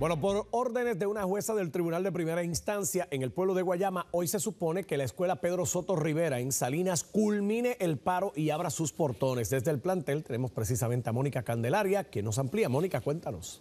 Bueno, por órdenes de una jueza del Tribunal de Primera Instancia en el pueblo de Guayama, hoy se supone que la escuela Pedro Soto Rivera en Salinas culmine el paro y abra sus portones. Desde el plantel tenemos precisamente a Mónica Candelaria, que nos amplía. Mónica, cuéntanos.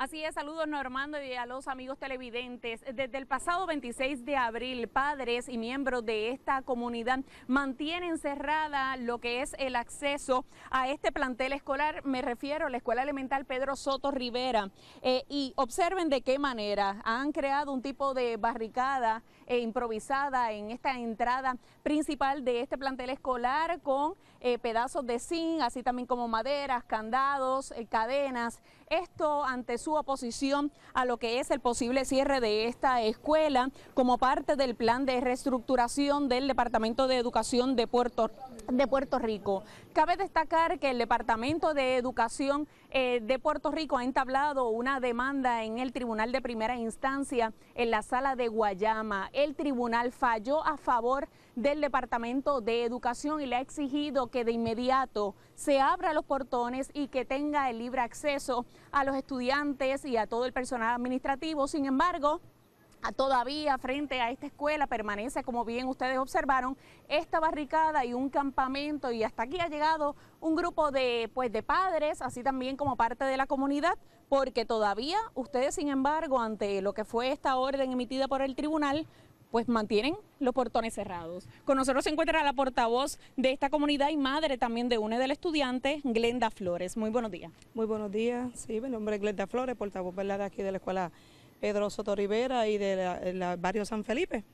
Así es, saludos Normando y a los amigos televidentes. Desde el pasado 26 de abril, padres y miembros de esta comunidad mantienen cerrada lo que es el acceso a este plantel escolar. Me refiero a la Escuela Elemental Pedro Soto Rivera. Eh, y observen de qué manera han creado un tipo de barricada eh, improvisada en esta entrada principal de este plantel escolar con eh, pedazos de zinc, así también como maderas, candados, cadenas. Esto ante su su oposición a lo que es el posible cierre de esta escuela como parte del plan de reestructuración del Departamento de Educación de Puerto Rico de Puerto Rico. Cabe destacar que el Departamento de Educación eh, de Puerto Rico ha entablado una demanda en el Tribunal de Primera Instancia en la sala de Guayama. El tribunal falló a favor del Departamento de Educación y le ha exigido que de inmediato se abra los portones y que tenga el libre acceso a los estudiantes y a todo el personal administrativo. Sin embargo, Todavía frente a esta escuela permanece, como bien ustedes observaron, esta barricada y un campamento y hasta aquí ha llegado un grupo de, pues, de padres, así también como parte de la comunidad, porque todavía ustedes, sin embargo, ante lo que fue esta orden emitida por el tribunal, pues mantienen los portones cerrados. Con nosotros se encuentra la portavoz de esta comunidad y madre también de una del estudiante, Glenda Flores. Muy buenos días. Muy buenos días. Sí, mi nombre es Glenda Flores, portavoz ¿verdad? aquí de la Escuela Pedro Soto Rivera y de la, barrio San Felipe.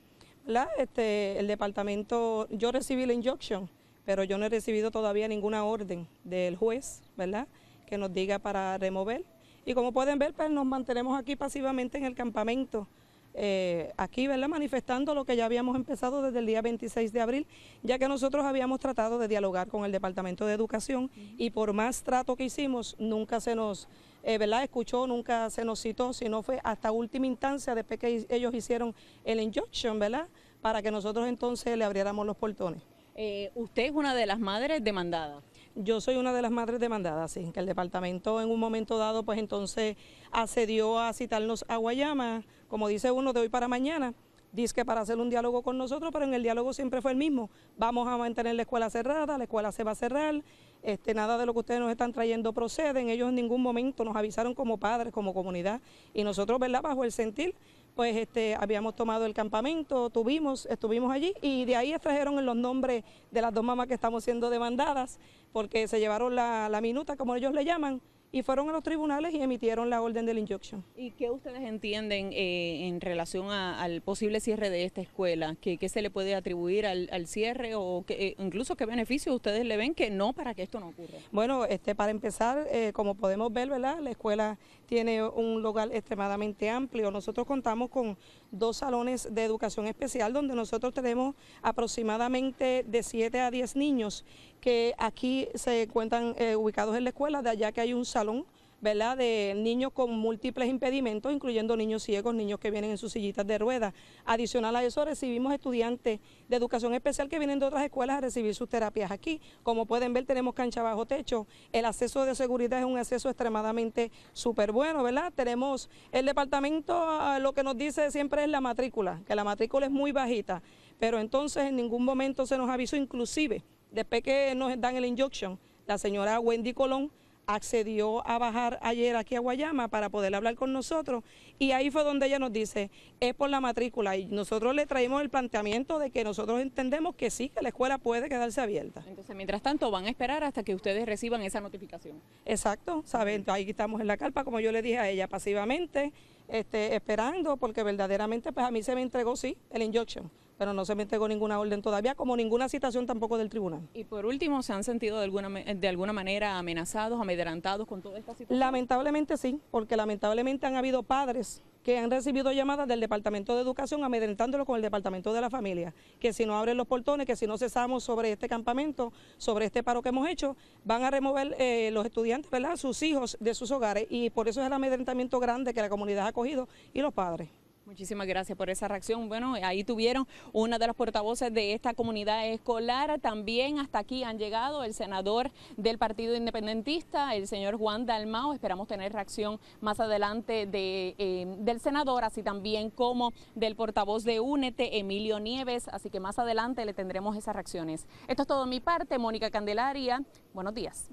¿verdad? Este, el departamento, yo recibí la injunction, pero yo no he recibido todavía ninguna orden del juez, ¿verdad? Que nos diga para remover. Y como pueden ver, pues nos mantenemos aquí pasivamente en el campamento, eh, aquí, ¿verdad? Manifestando lo que ya habíamos empezado desde el día 26 de abril, ya que nosotros habíamos tratado de dialogar con el Departamento de Educación y por más trato que hicimos, nunca se nos eh, ¿verdad? Escuchó, nunca se nos citó, sino fue hasta última instancia después que ellos hicieron el injunction, ¿verdad? Para que nosotros entonces le abriéramos los portones. Eh, usted es una de las madres demandadas. Yo soy una de las madres demandadas, sí, que el departamento en un momento dado, pues entonces accedió a citarnos a Guayama, como dice uno, de hoy para mañana, dice que para hacer un diálogo con nosotros, pero en el diálogo siempre fue el mismo. Vamos a mantener la escuela cerrada, la escuela se va a cerrar, este, nada de lo que ustedes nos están trayendo proceden, ellos en ningún momento nos avisaron como padres, como comunidad, y nosotros, ¿verdad?, bajo el sentir, pues este, habíamos tomado el campamento, tuvimos, estuvimos allí, y de ahí extrajeron los nombres de las dos mamás que estamos siendo demandadas, porque se llevaron la, la minuta, como ellos le llaman, y fueron a los tribunales y emitieron la orden del injunction. ¿Y qué ustedes entienden eh, en relación al posible cierre de esta escuela? ¿Qué, se le puede atribuir al, cierre o eh, incluso qué beneficios ustedes le ven que no para que esto no ocurra? Bueno, este, para empezar, eh, como podemos ver, ¿verdad? la escuela tiene un lugar extremadamente amplio. Nosotros contamos con dos salones de educación especial donde nosotros tenemos aproximadamente de 7 a 10 niños que aquí se encuentran eh, ubicados en la escuela, de allá que hay un salón ¿verdad? de niños con múltiples impedimentos, incluyendo niños ciegos, niños que vienen en sus sillitas de ruedas. Adicional a eso, recibimos estudiantes de educación especial que vienen de otras escuelas a recibir sus terapias aquí. Como pueden ver, tenemos cancha bajo techo. El acceso de seguridad es un acceso extremadamente súper bueno, ¿verdad? Tenemos el departamento, ah, lo que nos dice siempre es la matrícula, que la matrícula es muy bajita, pero entonces en ningún momento se nos avisó inclusive Después que nos dan el injunction, la señora Wendy Colón accedió a bajar ayer aquí a Guayama para poder hablar con nosotros y ahí fue donde ella nos dice, es por la matrícula y nosotros le traímos el planteamiento de que nosotros entendemos que sí, que la escuela puede quedarse abierta. Entonces, mientras tanto, van a esperar hasta que ustedes reciban esa notificación. Exacto, saben, ahí estamos en la carpa, como yo le dije a ella, pasivamente, este, esperando, porque verdaderamente pues a mí se me entregó, sí, el injunction pero no se me entregó ninguna orden todavía, como ninguna citación tampoco del tribunal. Y por último, ¿se han sentido de alguna, de alguna manera amenazados, amedrentados con toda esta situación? Lamentablemente sí, porque lamentablemente han habido padres que han recibido llamadas del Departamento de Educación amedrentándolo con el Departamento de la Familia, que si no abren los portones, que si no cesamos sobre este campamento, sobre este paro que hemos hecho, van a remover eh, los estudiantes, ¿verdad?, sus hijos de sus hogares y por eso es el amedrentamiento grande que la comunidad ha cogido y los padres. Muchísimas gracias por esa reacción. Bueno, ahí tuvieron una de las portavoces de esta comunidad escolar. También hasta aquí han llegado el senador del Partido Independentista, el señor Juan Dalmao. Esperamos tener reacción más adelante de, eh, del senador, así también como del portavoz de Únete, Emilio Nieves. Así que más adelante le tendremos esas reacciones. Esto es todo de mi parte. Mónica Candelaria, buenos días.